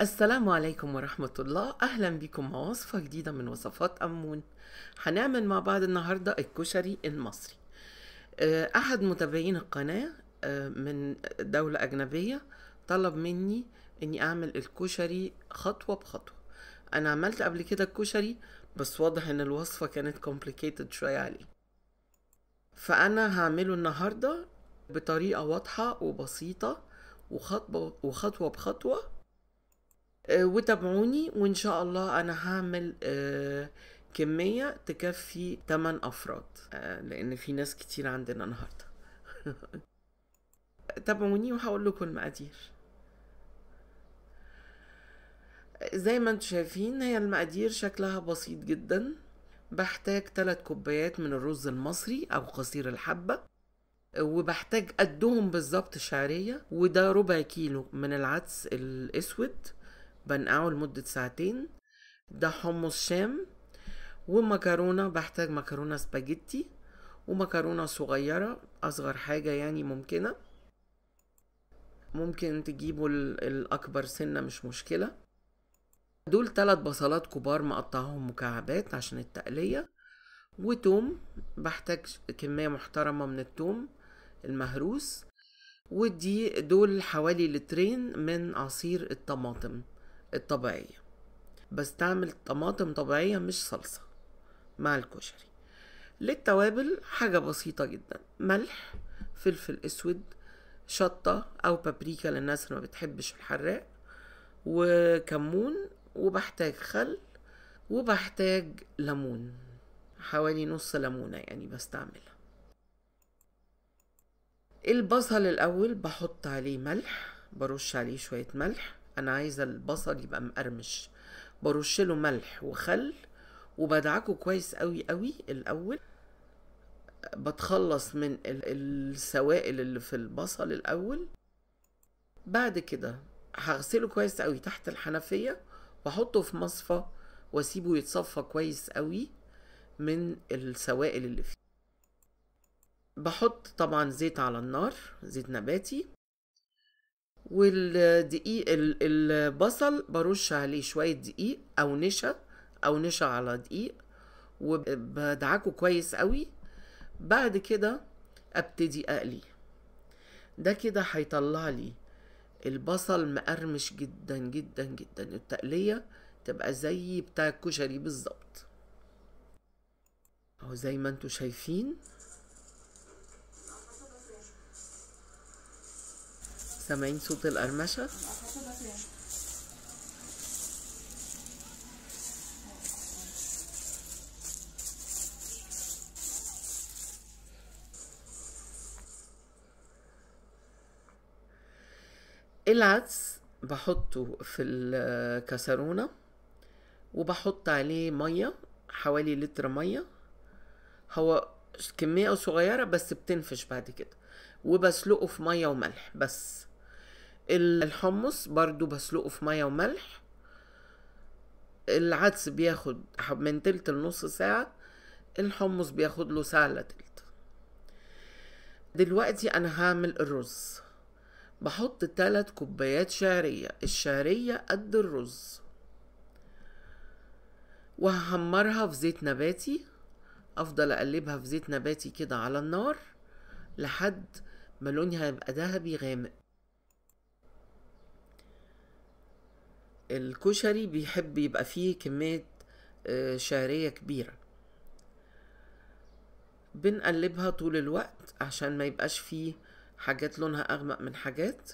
السلام عليكم ورحمة الله أهلا بكم مع وصفة جديدة من وصفات أمون هنعمل مع بعض النهاردة الكشري المصري آه، أحد متابعين القناة آه، من دولة أجنبية طلب مني أني أعمل الكشري خطوة بخطوة أنا عملت قبل كده الكشري بس واضح أن الوصفة كانت complicated شوية عليه فأنا هعمله النهاردة بطريقة واضحة وبسيطة وخطوة, وخطوة بخطوة آه، وتابعوني وان شاء الله انا هعمل آه، كمية تكفي 8 افراد آه، لان في ناس كتير عندنا النهاردة تابعوني وهقول لكم المقادير زي ما انتم شايفين هي المقادير شكلها بسيط جدا بحتاج 3 كوبايات من الرز المصري او قصير الحبة وبحتاج قدهم بالظبط شعرية وده ربع كيلو من العدس الاسود بنقعه لمدة ساعتين ده حمص شام ومكرونة بحتاج مكرونة سباجيتي ومكرونة صغيرة أصغر حاجة يعني ممكنة ممكن تجيبوا الأكبر سنة مش مشكلة دول ثلاث بصلات كبار مقطعهم مكعبات عشان التقلية وتوم بحتاج كمية محترمة من التوم المهروس ودي دول حوالي لترين من عصير الطماطم الطبيعية بستعمل طماطم طبيعية مش صلصة مع الكشري للتوابل حاجة بسيطة جدا ملح فلفل اسود شطة او بابريكا للناس اللي ما بتحبش الحراق وكمون وبحتاج خل وبحتاج ليمون حوالي نص ليمونة يعني بستعملها البصل الاول بحط عليه ملح برش عليه شوية ملح انا عايزه البصل يبقى مقرمش برش له ملح وخل وبدعكه كويس قوي قوي الاول بتخلص من السوائل اللي في البصل الاول بعد كده هغسله كويس قوي تحت الحنفيه واحطه في مصفى واسيبه يتصفى كويس قوي من السوائل اللي فيه بحط طبعا زيت على النار زيت نباتي والدقيق البصل برش عليه شوية دقيق أو نشا أو نشا على دقيق وبدعكه كويس قوي بعد كده أبتدي أقلي ده كده هيطلع لي البصل مقرمش جدا جدا جدا التقلية تبقى زي بتاع الكشري بالظبط اهو زي ما انتوا شايفين سامعين صوت القرمشة العدس بحطه في الكسرونة وبحط عليه مية حوالي لتر مية هو كمية صغيرة بس بتنفش بعد كده وبسلقه في مية وملح بس الحمص برضو بسلقه في ميه وملح العدس بياخد من تلت لنص ساعة الحمص بياخد له ساعة إلا تلت دلوقتي أنا هعمل الرز بحط تلات كوبايات شعرية الشعرية قد الرز وهحمرها في زيت نباتي أفضل أقلبها في زيت نباتي كده على النار لحد ما لونها يبقى دهبي غامق الكشري بيحب يبقى فيه كمية آه، شعرية كبيرة بنقلبها طول الوقت عشان ما يبقاش فيه حاجات لونها أغمق من حاجات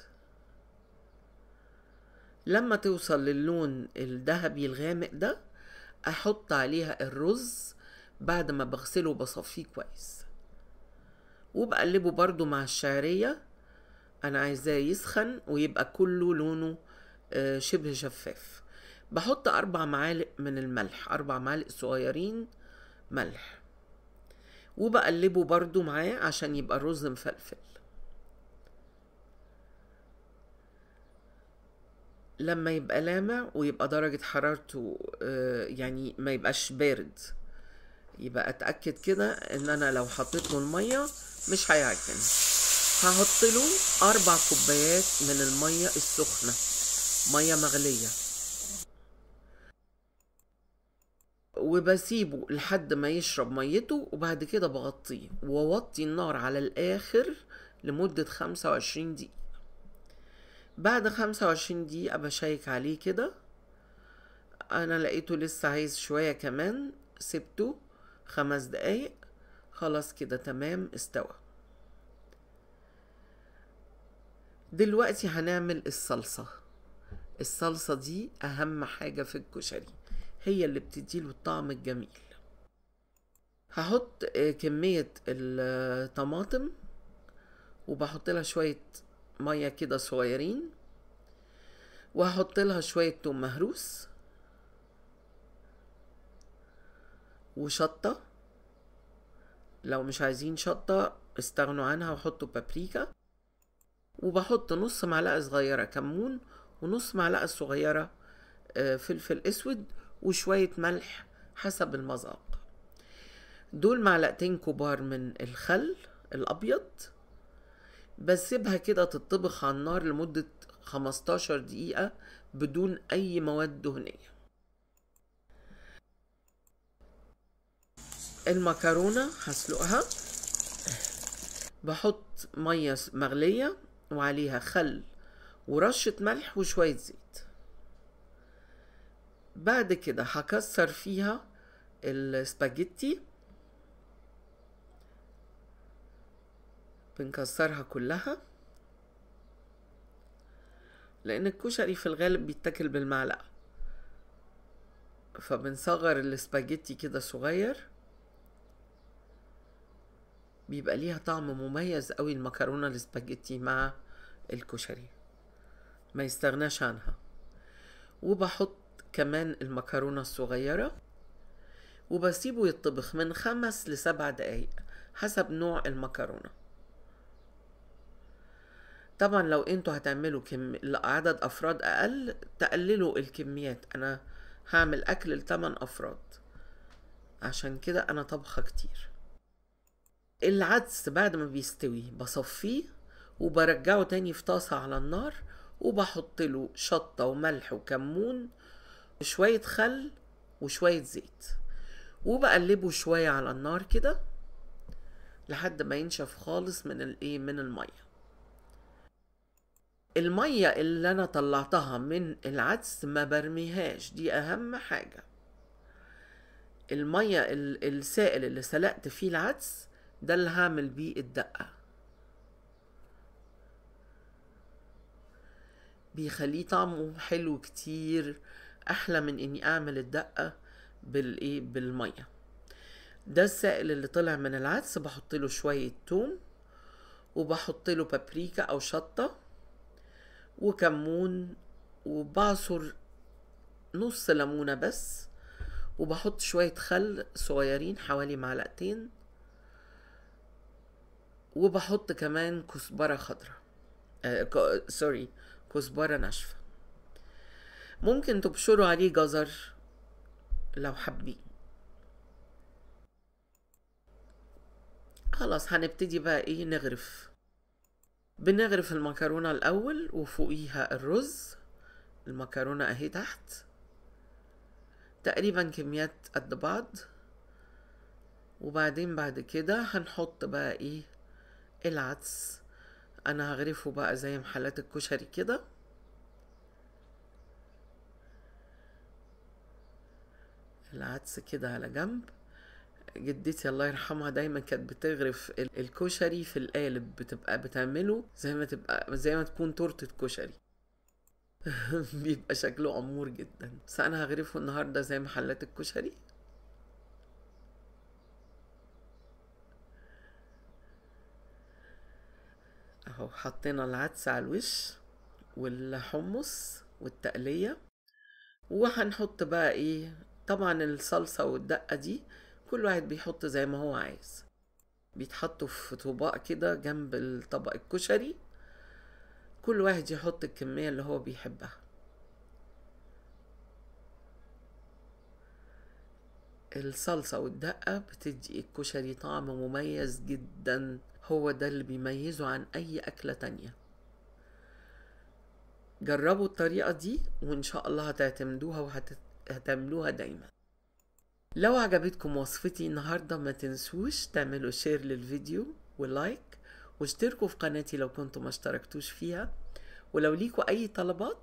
لما توصل للون الذهبي الغامق ده أحط عليها الرز بعد ما بغسله وبصفيه كويس وبقلبه برضو مع الشعرية أنا عايزاه يسخن ويبقى كله لونه آه، شبه شفاف بحط أربع معالق من الملح أربع معالق صغيرين ملح وبقلبه برضو معاه عشان يبقى الرز مفلفل لما يبقى لامع ويبقى درجة حرارته آه، يعني ما يبقاش بارد يبقى اتأكد كده ان انا لو حطيت له المية مش هيعجن هحط له اربع كوبايات من المية السخنة مية مغلية وبسيبه لحد ما يشرب ميته وبعد كده بغطيه واوطي النار على الاخر لمدة خمسة وعشرين دقيقة بعد خمسة وعشرين دقيقة بشيك عليه كده انا لقيته لسه عايز شوية كمان سبته خمس دقايق خلاص كده تمام استوى دلوقتي هنعمل الصلصه الصلصة دي أهم حاجة في الكشري هي اللي بتديله الطعم الجميل هحط آه، كمية الطماطم وبحط لها شوية مية كده صغيرين وهحط لها شوية توم مهروس وشطة لو مش عايزين شطة استغنوا عنها وحطوا بابريكا وبحط نص معلقة صغيرة كمون ونص معلقة صغيرة آه، فلفل اسود وشوية ملح حسب المذاق دول معلقتين كبار من الخل الابيض بسيبها كده تطبخ على النار لمدة 15 دقيقة بدون اي مواد دهنية المكرونة هسلقها بحط مية مغلية وعليها خل ورشة ملح وشوية زيت بعد كده هكسر فيها السباجيتي بنكسرها كلها لان الكشري في الغالب بيتاكل بالمعلقه فبنصغر السباجيتي كده صغير بيبقى ليها طعم مميز قوي المكرونه السباجيتي مع الكشري ما يستغناش عنها وبحط كمان المكرونة الصغيرة وبسيبه يطبخ من خمس لسبع دقايق حسب نوع المكرونة طبعا لو انتوا هتعملوا كم... عدد افراد اقل تقللوا الكميات انا هعمل اكل لتمن افراد عشان كده انا طبخه كتير العدس بعد ما بيستوي بصفيه وبرجعه تاني في طاسة على النار وبحط له شطة وملح وكمون وشوية خل وشوية زيت وبقلبه شوية على النار كده لحد ما ينشف خالص من الايه من المية المية اللي انا طلعتها من العدس ما برميهاش دي اهم حاجة المية السائل اللي سلقت فيه العدس ده اللي هعمل بيه الدقة بيخليه طعمه حلو كتير احلى من اني اعمل الدقه بالايه بالميه ده السائل اللي طلع من العدس بحط له شويه توم وبحط له بابريكا او شطه وكمون وبعصر نص ليمونه بس وبحط شويه خل صغيرين حوالي معلقتين وبحط كمان كزبره خضراء آه، سوري كزبرة ناشفة ممكن تبشروا عليه جزر لو حابين خلاص هنبتدي بقى ايه نغرف بنغرف المكرونة الأول وفوقيها الرز المكرونة اهي تحت تقريبا كميات قد بعض وبعدين بعد كده هنحط بقى ايه العدس انا هغرفه بقى زي محلات الكشري كده العدس كده على جنب جدتي الله يرحمها دايما كانت بتغرف الكشري في القالب بتبقى بتعمله زي ما تبقى زي ما تكون تورتة كشري بيبقى شكله امور جدا بس انا هغرفه النهارده زي محلات الكشري اهو حطينا العدس على الوش والحمص والتقلية وهنحط بقى ايه طبعا الصلصة والدقة دي كل واحد بيحط زي ما هو عايز بيتحطوا في طباق كده جنب الطبق الكشري كل واحد يحط الكمية اللي هو بيحبها الصلصة والدقة بتدي الكشري طعم مميز جداً هو ده اللي بيميزه عن أي أكلة تانية جربوا الطريقة دي وإن شاء الله هتعتمدوها وهتعملوها دايما لو عجبتكم وصفتي النهاردة ما تنسوش تعملوا شير للفيديو ولايك واشتركوا في قناتي لو كنتوا ما اشتركتوش فيها ولو ليكوا أي طلبات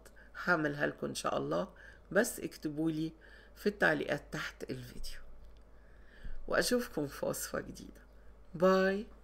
هعملها لكم إن شاء الله بس اكتبولي في التعليقات تحت الفيديو وأشوفكم في وصفة جديدة باي